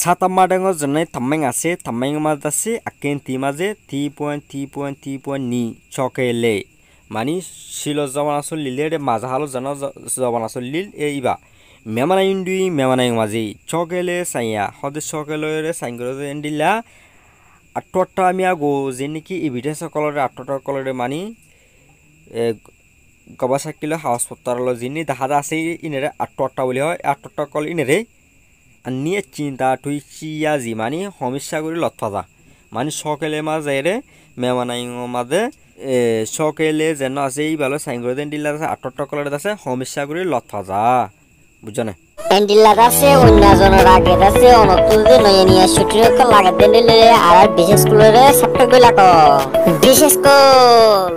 Satama dengo zonai tameng ase tameng ma dase aken ti ma ze ti puan ti puan ti puan ni choke le mani shilo zaman aso lile de ma zahalo zana zaman aso lil e iba memana yundui memana yung ma ze choke le sanya hodi choke le re sangro ze endila atota miya go zeniki ibide sa kolore atota kolore mani e gaba sakilo hospital lo zini dahada se inere atota wuliho atota kol inere নিয়ে চিন্তা টুই চিয়া G মানে সমস্যা করে লতফাজা মানে সকলে মাঝে রে মেমানাইং মাঝে সকলে যেন আছে এই ভালো সাইংরোদেন ডিলার আছে আটর কলার আছে সমস্যা করে লতফাজা বুঝছো না বিশেষ করে